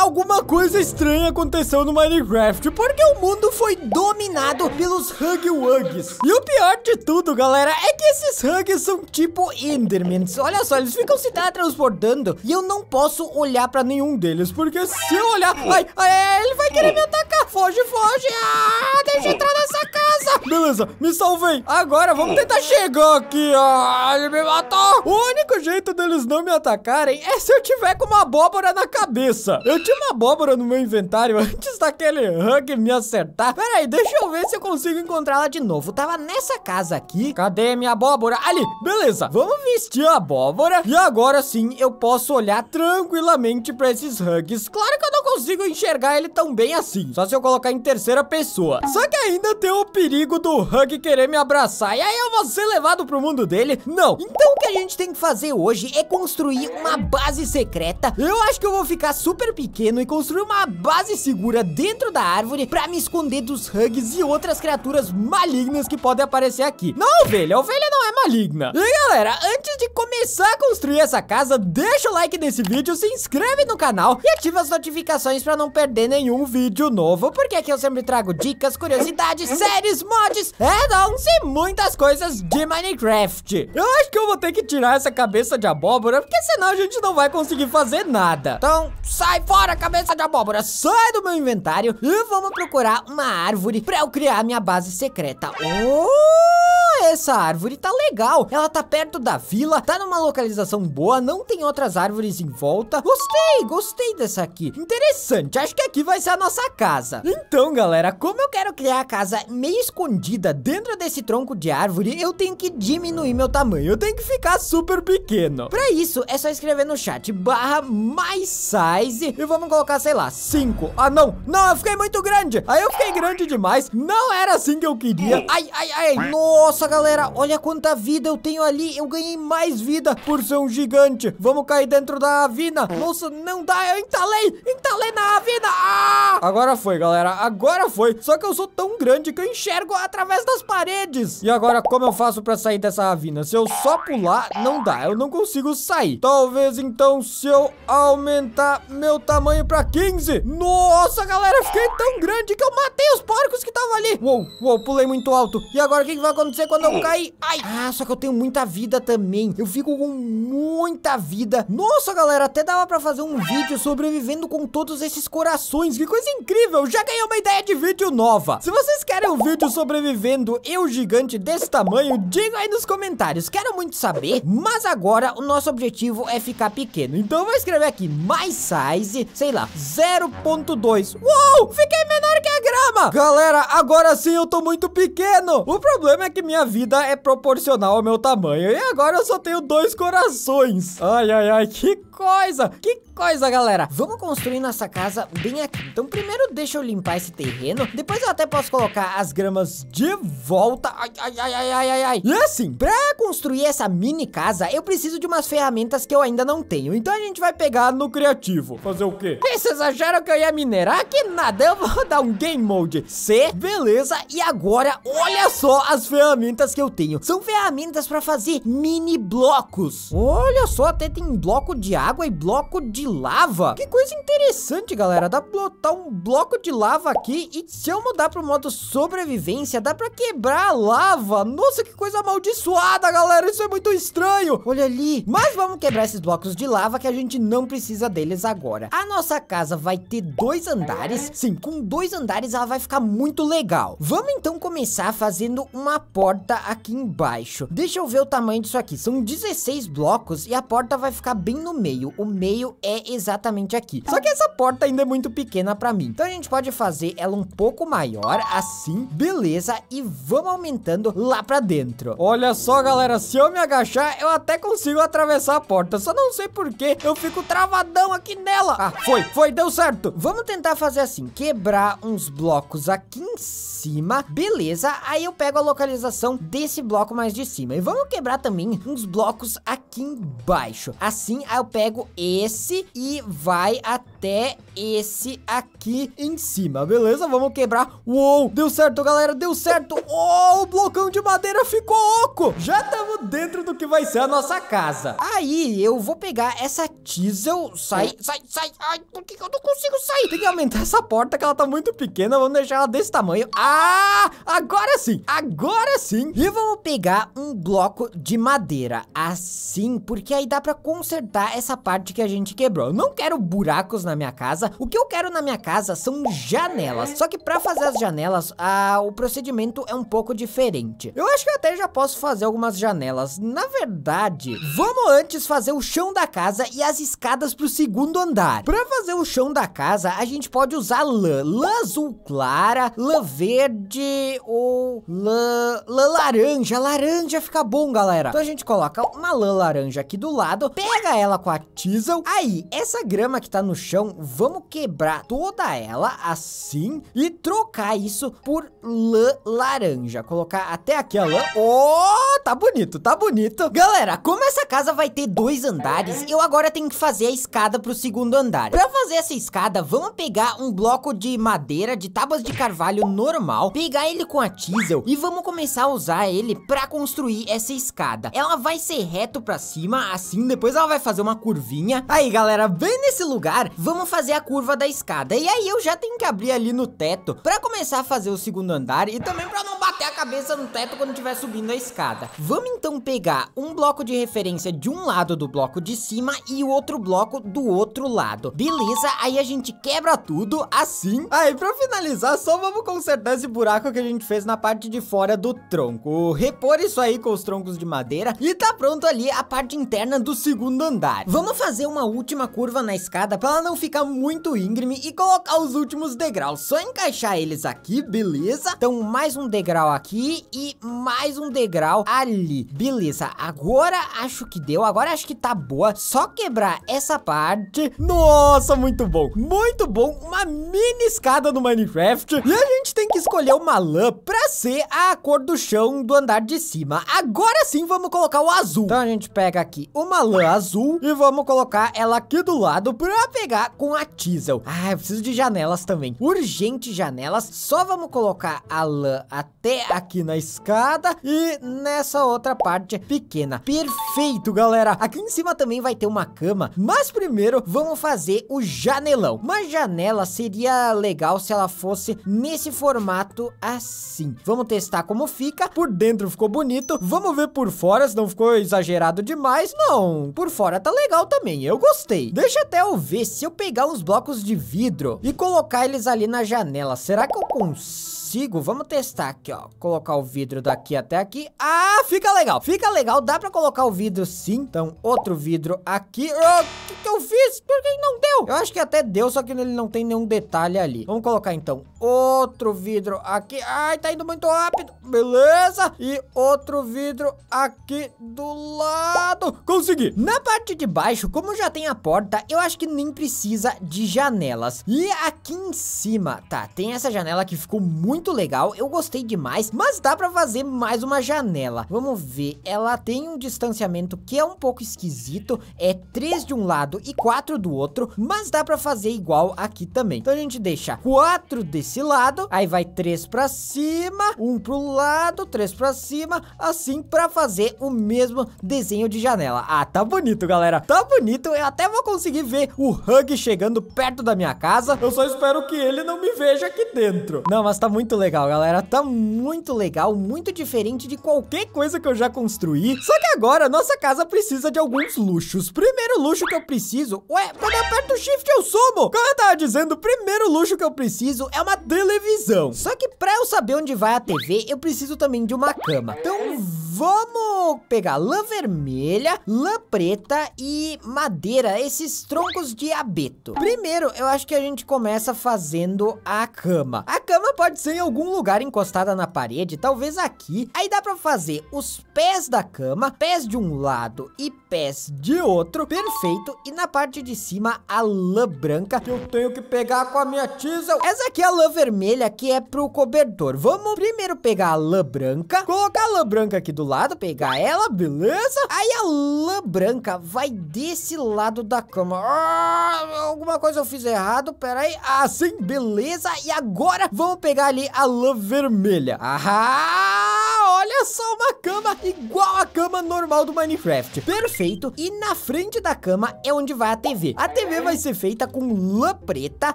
alguma coisa estranha aconteceu no Minecraft, porque o mundo foi dominado pelos Hug Wugs. E o pior de tudo, galera, é que esses Hugs são tipo Endermans. Olha só, eles ficam se transportando e eu não posso olhar pra nenhum deles, porque se eu olhar... Ai, ai, ele vai querer me atacar. Foge, foge. Ah, deixa eu entrar nessa casa. Beleza, me salvei. Agora, vamos tentar chegar aqui. Ah, ele me matou. O único jeito deles não me atacarem é se eu tiver com uma abóbora na cabeça. Eu tinha uma abóbora no meu inventário antes daquele Hug me acertar. Pera aí, deixa eu ver se eu consigo encontrá-la de novo. Tava nessa casa aqui. Cadê minha abóbora? Ali, beleza. Vamos vestir a abóbora. E agora sim eu posso olhar tranquilamente pra esses Hugs. Claro que eu não consigo enxergar ele tão bem assim. Só se eu colocar em terceira pessoa. Só que ainda tem o perigo do Hug querer me abraçar. E aí eu vou ser levado pro mundo dele? Não. Então o que a gente tem que fazer hoje é construir uma base secreta. Eu acho que eu vou ficar super pequeno pequeno e construir uma base segura dentro da árvore pra me esconder dos Hugs e outras criaturas malignas que podem aparecer aqui. Não, ovelha, a ovelha não é maligna. E galera, antes de começar a construir essa casa, deixa o like nesse vídeo, se inscreve no canal e ativa as notificações pra não perder nenhum vídeo novo, porque aqui eu sempre trago dicas, curiosidades, séries, mods, addons e muitas coisas de Minecraft. Eu acho que eu vou ter que tirar essa cabeça de abóbora, porque senão a gente não vai conseguir fazer nada. Então, sai fora! agora, cabeça de abóbora, sai do meu inventário e vamos procurar uma árvore pra eu criar minha base secreta. Oh, essa árvore tá legal. Ela tá perto da vila, tá numa localização boa, não tem outras árvores em volta. Gostei, gostei dessa aqui. Interessante, acho que aqui vai ser a nossa casa. Então, galera, como eu quero criar a casa meio escondida dentro desse tronco de árvore, eu tenho que diminuir meu tamanho. Eu tenho que ficar super pequeno. Pra isso, é só escrever no chat barra mais size e vamos vamos colocar, sei lá, cinco. Ah, não. Não, eu fiquei muito grande. Aí eu fiquei grande demais. Não era assim que eu queria. Ai, ai, ai. Nossa, galera. Olha quanta vida eu tenho ali. Eu ganhei mais vida por ser um gigante. Vamos cair dentro da avina. Nossa, não dá. Eu entalei. Entalei na avina. Ah! Agora foi, galera. Agora foi. Só que eu sou tão grande que eu enxergo através das paredes. E agora, como eu faço pra sair dessa avina? Se eu só pular, não dá. Eu não consigo sair. Talvez, então, se eu aumentar meu tamanho tamanho pra 15. Nossa, galera, fiquei tão grande que eu matei os porcos que estavam ali. Uou, uou, pulei muito alto. E agora o que, que vai acontecer quando eu cair? Ai, ah, só que eu tenho muita vida também. Eu fico com muita vida. Nossa, galera, até dava pra fazer um vídeo sobrevivendo com todos esses corações. Que coisa incrível. Já ganhei uma ideia de vídeo nova. Se vocês querem um vídeo sobrevivendo eu gigante desse tamanho, diga aí nos comentários. Quero muito saber, mas agora o nosso objetivo é ficar pequeno. Então eu vou escrever aqui mais size sei lá, 0.2. Uou, fiquei menor grama. Galera, agora sim eu tô muito pequeno. O problema é que minha vida é proporcional ao meu tamanho. E agora eu só tenho dois corações. Ai, ai, ai, que coisa. Que coisa, galera. Vamos construir nossa casa bem aqui. Então primeiro deixa eu limpar esse terreno. Depois eu até posso colocar as gramas de volta. Ai, ai, ai, ai, ai, ai, ai. E assim, pra construir essa mini casa, eu preciso de umas ferramentas que eu ainda não tenho. Então a gente vai pegar no criativo. Fazer o quê? Vocês acharam que eu ia minerar? Que nada, eu vou dar um game molde Mode C. Beleza, e agora olha só as ferramentas que eu tenho. São ferramentas para fazer mini blocos. Olha só, até tem bloco de água e bloco de lava. Que coisa interessante, galera. Dá pra botar um bloco de lava aqui e se eu mudar pro modo sobrevivência, dá pra quebrar a lava. Nossa, que coisa amaldiçoada, galera. Isso é muito estranho. Olha ali. Mas vamos quebrar esses blocos de lava que a gente não precisa deles agora. A nossa casa vai ter dois andares. Sim, com dois andares ela vai ficar muito legal. Vamos então começar fazendo uma porta aqui embaixo. Deixa eu ver o tamanho disso aqui. São 16 blocos e a porta vai ficar bem no meio. O meio é exatamente aqui. Só que essa porta ainda é muito pequena pra mim. Então a gente pode fazer ela um pouco maior, assim. Beleza, e vamos aumentando lá pra dentro. Olha só, galera, se eu me agachar, eu até consigo atravessar a porta. Só não sei porquê, eu fico travadão aqui nela. Ah, foi, foi, deu certo. Vamos tentar fazer assim, quebrar uns blocos blocos aqui em cima. Beleza, aí eu pego a localização desse bloco mais de cima. E vamos quebrar também uns blocos aqui embaixo. Assim, aí eu pego esse e vai até esse aqui em cima. Beleza, vamos quebrar. Uou, deu certo, galera, deu certo. o blocão de madeira ficou oco. Já estamos dentro do que vai ser a nossa casa. Aí, eu vou pegar essa teasel. Sai, sai, sai. Ai, por que eu não consigo sair? Tem que aumentar essa porta que ela tá muito pequena grana, vamos deixar ela desse tamanho. Ah, agora sim, agora sim. E vamos pegar um bloco de madeira, assim, porque aí dá pra consertar essa parte que a gente quebrou. Eu não quero buracos na minha casa, o que eu quero na minha casa são janelas. Só que pra fazer as janelas, ah, o procedimento é um pouco diferente. Eu acho que eu até já posso fazer algumas janelas. Na verdade, vamos antes fazer o chão da casa e as escadas pro segundo andar. Pra fazer o chão da casa, a gente pode usar lã, lã azul clara, lã verde ou lã, lã laranja. Laranja fica bom, galera. Então a gente coloca uma lã laranja aqui do lado, pega ela com a tisel. Aí, essa grama que tá no chão, vamos quebrar toda ela assim e trocar isso por lã laranja. Colocar até aqui a lã. Oh, tá bonito, tá bonito. Galera, como essa casa vai ter dois andares, eu agora tenho que fazer a escada pro segundo andar. Pra fazer essa escada, vamos pegar um bloco de madeira de tábuas de carvalho normal, pegar ele com a teasel e vamos começar a usar ele pra construir essa escada. Ela vai ser reto pra cima, assim, depois ela vai fazer uma curvinha. Aí, galera, bem nesse lugar, vamos fazer a curva da escada. E aí eu já tenho que abrir ali no teto pra começar a fazer o segundo andar e também pra não bater a cabeça no teto quando estiver subindo a escada. Vamos então pegar um bloco de referência de um lado do bloco de cima e o outro bloco do outro lado. Beleza, aí a gente quebra tudo assim. Aí, pra finalizar finalizar, só vamos consertar esse buraco que a gente fez na parte de fora do tronco. Repor isso aí com os troncos de madeira e tá pronto ali a parte interna do segundo andar. Vamos fazer uma última curva na escada pra ela não ficar muito íngreme e colocar os últimos degraus. Só encaixar eles aqui, beleza? Então mais um degrau aqui e mais um degrau ali. Beleza, agora acho que deu, agora acho que tá boa. Só quebrar essa parte. Nossa, muito bom, muito bom. Uma mini escada no Minecraft Minecraft. E a gente tem que escolher uma lã pra ser a cor do chão do andar de cima. Agora sim vamos colocar o azul. Então a gente pega aqui uma lã azul e vamos colocar ela aqui do lado pra pegar com a teasel. Ah, eu preciso de janelas também. Urgente janelas. Só vamos colocar a lã até aqui na escada e nessa outra parte pequena. Perfeito, galera. Aqui em cima também vai ter uma cama, mas primeiro vamos fazer o janelão. Uma janela seria legal se ela fosse nesse formato assim. Vamos testar como fica. Por dentro ficou bonito. Vamos ver por fora, se não ficou exagerado demais. Não, por fora tá legal também. Eu gostei. Deixa até eu ver se eu pegar uns blocos de vidro e colocar eles ali na janela. Será que eu consigo? consigo. Vamos testar aqui, ó. Colocar o vidro daqui até aqui. Ah, fica legal. Fica legal. Dá pra colocar o vidro sim. Então, outro vidro aqui. O oh, que, que eu fiz? Por que não deu? Eu acho que até deu, só que ele não tem nenhum detalhe ali. Vamos colocar, então, outro vidro aqui. Ai, tá indo muito rápido. Beleza. E outro vidro aqui do lado. Consegui. Na parte de baixo, como já tem a porta, eu acho que nem precisa de janelas. E aqui em cima, tá, tem essa janela que ficou muito muito legal, eu gostei demais, mas dá pra fazer mais uma janela. Vamos ver, ela tem um distanciamento que é um pouco esquisito, é 3 de um lado e 4 do outro, mas dá pra fazer igual aqui também. Então a gente deixa 4 desse lado, aí vai 3 pra cima, 1 um pro lado, 3 pra cima, assim pra fazer o mesmo desenho de janela. Ah, tá bonito, galera, tá bonito, eu até vou conseguir ver o Hug chegando perto da minha casa. Eu só espero que ele não me veja aqui dentro. Não, mas tá muito muito legal, galera. Tá muito legal, muito diferente de qualquer coisa que eu já construí. Só que agora nossa casa precisa de alguns luxos. Primeiro luxo que eu preciso... Ué, quando eu aperto o shift eu sumo! Como eu tava dizendo, o primeiro luxo que eu preciso é uma televisão. Só que pra eu saber onde vai a TV, eu preciso também de uma cama. Então vamos pegar lã vermelha, lã preta e madeira, esses troncos de abeto. Primeiro, eu acho que a gente começa fazendo a cama. A cama pode ser em algum lugar encostada na parede, talvez aqui. Aí dá pra fazer os pés da cama, pés de um lado e pés de outro, perfeito. E na parte de cima, a lã branca, que eu tenho que pegar com a minha tisa. Essa aqui é a lã vermelha, que é pro cobertor. Vamos primeiro pegar a lã branca, colocar a lã branca aqui do lado, pegar ela, beleza? Aí a lã branca vai desse lado da cama. Ah, alguma coisa eu fiz errado, peraí. Assim, beleza. E agora vamos pegar ali a lã vermelha. Ahá! olha só uma cama igual a cama normal do Minecraft. Perfeito. E na frente da cama é onde vai a TV. A TV vai ser feita com lã preta.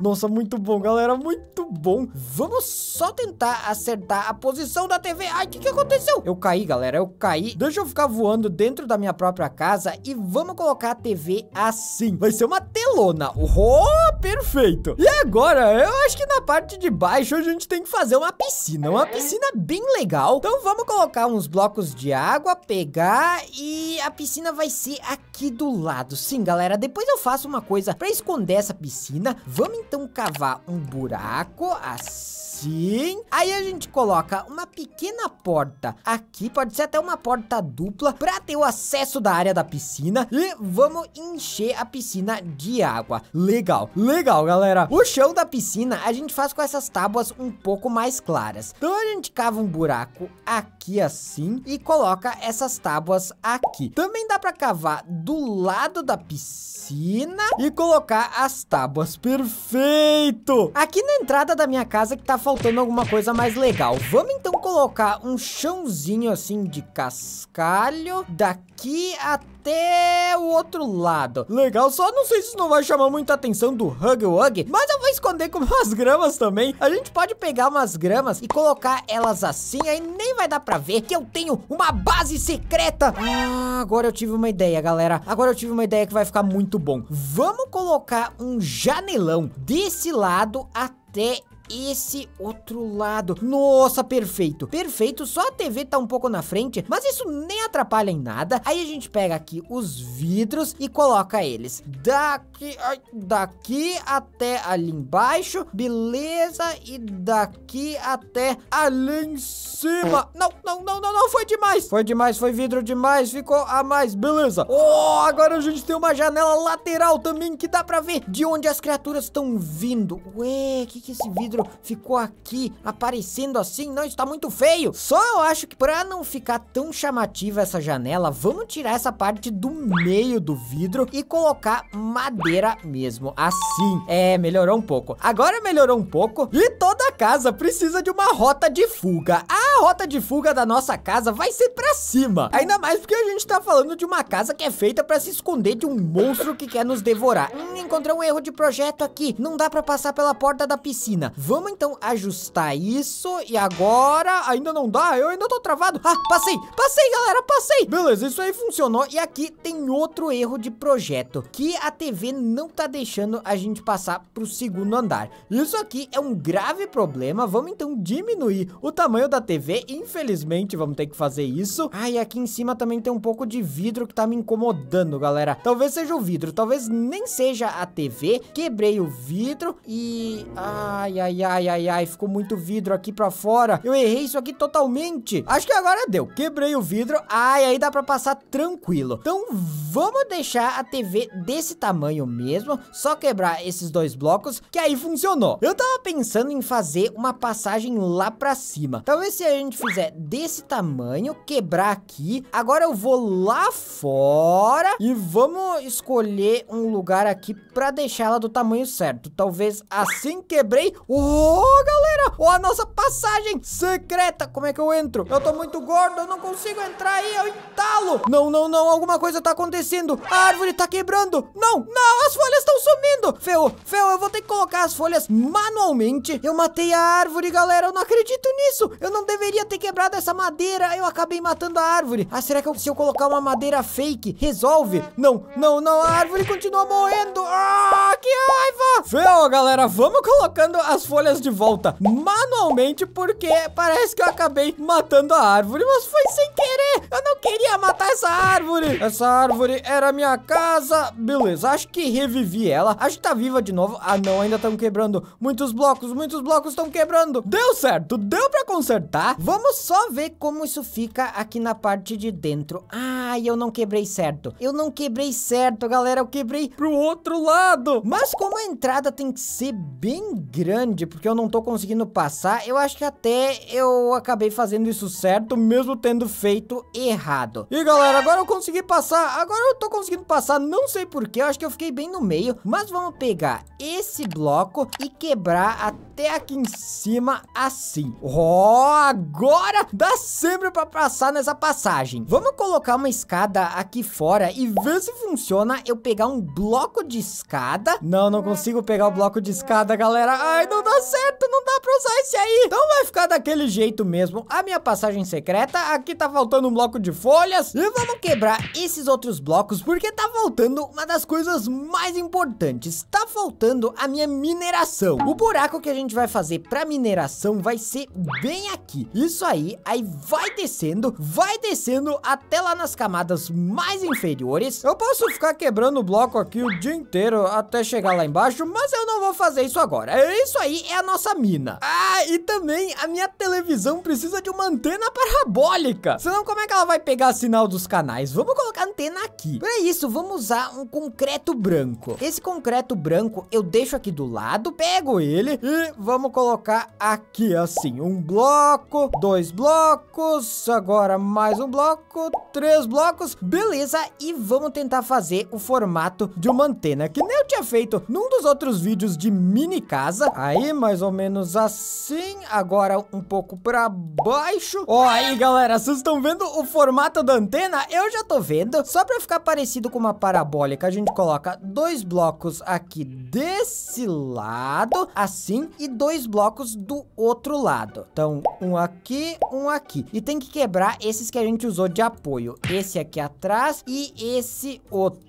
Nossa, muito bom, galera. Muito bom. Vamos só tentar acertar a posição da TV. Ai, o que, que aconteceu? Eu caí, galera. Eu caí. Deixa eu ficar voando dentro da minha própria casa e vamos colocar a TV assim. Vai ser uma telona. Oh, perfeito. E agora, eu acho que na parte de baixo a gente tem que fazer uma piscina. Uma piscina bem legal. Então vamos colocar colocar uns blocos de água, pegar e a piscina vai ser aqui do lado. Sim, galera, depois eu faço uma coisa pra esconder essa piscina. Vamos então cavar um buraco assim assim. Aí a gente coloca uma pequena porta aqui, pode ser até uma porta dupla, para ter o acesso da área da piscina. E vamos encher a piscina de água. Legal, legal, galera. O chão da piscina a gente faz com essas tábuas um pouco mais claras. Então a gente cava um buraco aqui assim e coloca essas tábuas aqui. Também dá para cavar do lado da piscina e colocar as tábuas. Perfeito! Aqui na entrada da minha casa que tá faltando faltando alguma coisa mais legal. Vamos então colocar um chãozinho assim de cascalho daqui até o outro lado. Legal, só não sei se isso não vai chamar muita atenção do Hug Wug, mas eu vou esconder com umas gramas também. A gente pode pegar umas gramas e colocar elas assim, aí nem vai dar pra ver que eu tenho uma base secreta. Ah, agora eu tive uma ideia, galera. Agora eu tive uma ideia que vai ficar muito bom. Vamos colocar um janelão desse lado até esse outro lado. Nossa, perfeito. Perfeito, só a TV tá um pouco na frente, mas isso nem atrapalha em nada. Aí a gente pega aqui os vidros e coloca eles daqui, daqui até ali embaixo. Beleza, e daqui até ali em cima. Não, não, não, não, não, foi demais. Foi demais, foi vidro demais, ficou a mais, beleza. Oh, agora a gente tem uma janela lateral também que dá pra ver de onde as criaturas estão vindo. Ué, que que é esse vidro? ficou aqui aparecendo assim, não, está muito feio. Só eu acho que para não ficar tão chamativa essa janela, vamos tirar essa parte do meio do vidro e colocar madeira mesmo, assim. É, melhorou um pouco. Agora melhorou um pouco e toda a casa precisa de uma rota de fuga. A rota de fuga da nossa casa vai ser para cima. Ainda mais porque a gente tá falando de uma casa que é feita para se esconder de um monstro que quer nos devorar. Hum, encontrei um erro de projeto aqui. Não dá para passar pela porta da piscina. Vamos então ajustar isso. E agora ainda não dá. Eu ainda tô travado. Ah, passei. Passei, galera. Passei. Beleza, isso aí funcionou. E aqui tem outro erro de projeto. Que a TV não tá deixando a gente passar pro segundo andar. Isso aqui é um grave problema. Vamos então diminuir o tamanho da TV. Infelizmente, vamos ter que fazer isso. Ah, e aqui em cima também tem um pouco de vidro que tá me incomodando, galera. Talvez seja o vidro. Talvez nem seja a TV. Quebrei o vidro e... Ai, ai, ai, ai, ai, ai, ficou muito vidro aqui pra fora. Eu errei isso aqui totalmente. Acho que agora deu. Quebrei o vidro. Ai, aí dá pra passar tranquilo. Então vamos deixar a TV desse tamanho mesmo. Só quebrar esses dois blocos, que aí funcionou. Eu tava pensando em fazer uma passagem lá pra cima. Talvez se a gente fizer desse tamanho, quebrar aqui. Agora eu vou lá fora e vamos escolher um lugar aqui pra deixar ela do tamanho certo. Talvez assim quebrei. Oh, Oh, galera, ó a nossa passagem secreta. Como é que eu entro? Eu tô muito gordo, eu não consigo entrar aí, eu é entalo. Não, não, não, alguma coisa tá acontecendo. A árvore tá quebrando. Não, não, as folhas estão sumindo. Feu, feu, eu vou ter que colocar as folhas manualmente. Eu matei a árvore, galera, eu não acredito nisso. Eu não deveria ter quebrado essa madeira. Eu acabei matando a árvore. Ah, será que eu, se eu colocar uma madeira fake, resolve? Não, não, não, a árvore continua morrendo. Ah, que raiva. Feu, galera, vamos colocando as folhas folhas de volta manualmente porque parece que eu acabei matando a árvore, mas foi sem querer. Eu não queria matar essa árvore. Essa árvore era minha casa. Beleza, acho que revivi ela. Acho que tá viva de novo. Ah, não, ainda estão quebrando muitos blocos, muitos blocos estão quebrando. Deu certo, deu pra consertar. Vamos só ver como isso fica aqui na parte de dentro. Ah, eu não quebrei certo. Eu não quebrei certo, galera. Eu quebrei pro outro lado. Mas como a entrada tem que ser bem grande porque eu não tô conseguindo passar. Eu acho que até eu acabei fazendo isso certo, mesmo tendo feito errado. E galera, agora eu consegui passar, agora eu tô conseguindo passar, não sei porquê, eu acho que eu fiquei bem no meio. Mas vamos pegar esse bloco e quebrar até até aqui em cima, assim. Ó, oh, agora dá sempre pra passar nessa passagem. Vamos colocar uma escada aqui fora e ver se funciona eu pegar um bloco de escada. Não, não consigo pegar o bloco de escada, galera. Ai, não dá certo, não dá pra usar esse aí. Então vai ficar daquele jeito mesmo. A minha passagem secreta, aqui tá faltando um bloco de folhas. E vamos quebrar esses outros blocos, porque tá faltando uma das coisas mais importantes. Tá faltando a minha mineração. O buraco que a gente gente vai fazer para mineração vai ser bem aqui. Isso aí, aí vai descendo, vai descendo até lá nas camadas mais inferiores. Eu posso ficar quebrando o bloco aqui o dia inteiro até chegar lá embaixo, mas eu não vou fazer isso agora. É isso aí é a nossa mina. Ah, e também a minha televisão precisa de uma antena parabólica. Senão como é que ela vai pegar sinal dos canais? Vamos colocar antena aqui. Para isso, vamos usar um concreto branco. Esse concreto branco eu deixo aqui do lado, pego ele e vamos colocar aqui assim, um bloco, dois blocos, agora mais um bloco, três blocos, beleza, e vamos tentar fazer o formato de uma antena, que nem eu tinha feito num dos outros vídeos de mini casa, aí mais ou menos assim, agora um pouco pra baixo, ó aí galera, vocês estão vendo o formato da antena? Eu já tô vendo, só pra ficar parecido com uma parabólica, a gente coloca dois blocos aqui desse lado, assim, e e dois blocos do outro lado. Então, um aqui, um aqui. E tem que quebrar esses que a gente usou de apoio. Esse aqui atrás e esse outro.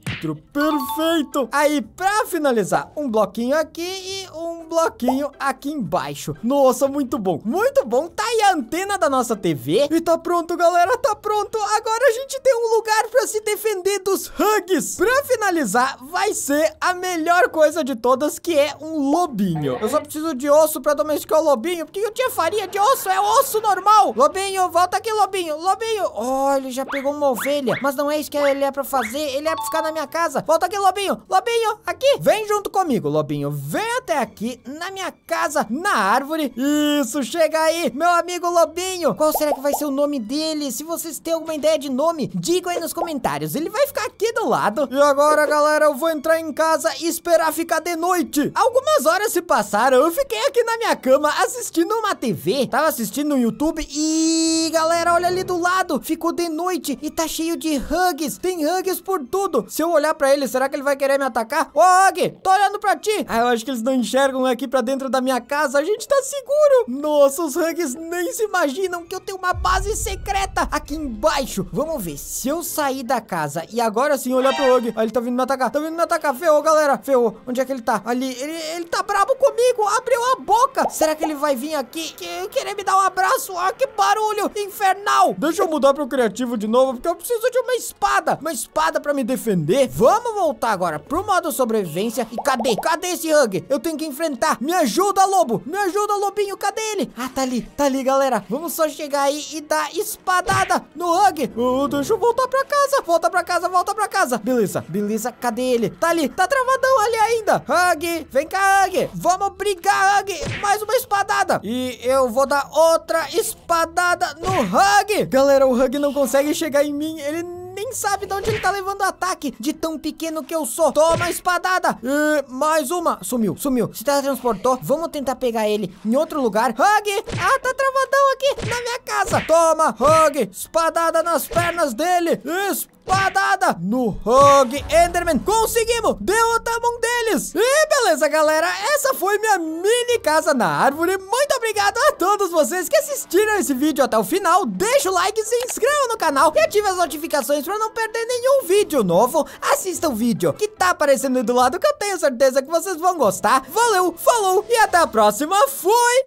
Perfeito! Aí, pra finalizar, um bloquinho aqui e um bloquinho aqui embaixo. Nossa, muito bom. Muito bom. Tá aí a antena da nossa TV. E tá pronto, galera. Tá pronto. Agora a gente tem um lugar pra se defender dos hugs. Pra finalizar, vai ser a melhor coisa de todas, que é um lobinho. Eu só preciso de de osso pra domesticar o lobinho? Porque eu tinha farinha de osso, é osso normal. Lobinho, volta aqui, lobinho. Lobinho. Oh, ele já pegou uma ovelha. Mas não é isso que ele é pra fazer. Ele é pra ficar na minha casa. Volta aqui, lobinho. Lobinho, aqui. Vem junto comigo, lobinho. Vem até aqui, na minha casa, na árvore. Isso, chega aí, meu amigo lobinho. Qual será que vai ser o nome dele? Se vocês têm alguma ideia de nome, digam aí nos comentários. Ele vai ficar aqui do lado. E agora, galera, eu vou entrar em casa e esperar ficar de noite. Algumas horas se passaram, eu fiquei aqui na minha cama assistindo uma TV, tava assistindo no YouTube e galera, olha ali do lado, ficou de noite e tá cheio de hugs, tem hugs por tudo. Se eu olhar pra ele, será que ele vai querer me atacar? Ô hug, tô olhando pra ti. Ah, eu acho que eles não enxergam aqui pra dentro da minha casa, a gente tá seguro. Nossa, os hugs nem se imaginam que eu tenho uma base secreta aqui embaixo. Vamos ver, se eu sair da casa e agora sim olhar pro hug, ah, ele tá vindo me atacar, tá vindo me atacar, ferrou galera, ferrou. Onde é que ele tá? Ali, ele, ele tá brabo comigo, abriu a boca! Será que ele vai vir aqui que, querer me dar um abraço? Ah, que barulho infernal! Deixa eu mudar pro criativo de novo, porque eu preciso de uma espada. Uma espada pra me defender. Vamos voltar agora pro modo sobrevivência. E cadê? Cadê esse Hug? Eu tenho que enfrentar. Me ajuda, Lobo! Me ajuda, Lobinho! Cadê ele? Ah, tá ali, tá ali, galera. Vamos só chegar aí e dar espadada no Hug. Oh, deixa eu voltar pra casa. Volta pra casa, volta pra casa. Beleza, beleza. Cadê ele? Tá ali, tá travadão ali ainda. Hug, vem cá, Hug. Vamos brigar, Hug. Mais uma espadada. E eu vou dar outra espadada no Hug. Galera, o Hug não consegue chegar em mim. Ele nem sabe de onde ele tá levando o ataque, de tão pequeno que eu sou. Toma espadada. E mais uma. Sumiu, sumiu. Se teletransportou. Vamos tentar pegar ele em outro lugar. Hug! Ah, tá travadão aqui na minha casa. Toma, Hug! Espadada nas pernas dele. Espadada espadada no Hog Enderman. Conseguimos! Derrotamos um deles! E beleza, galera, essa foi minha mini casa na árvore. Muito obrigado a todos vocês que assistiram esse vídeo até o final. Deixa o like, se inscreva no canal e ative as notificações para não perder nenhum vídeo novo. Assista o vídeo que tá aparecendo aí do lado que eu tenho certeza que vocês vão gostar. Valeu, falou e até a próxima. Fui!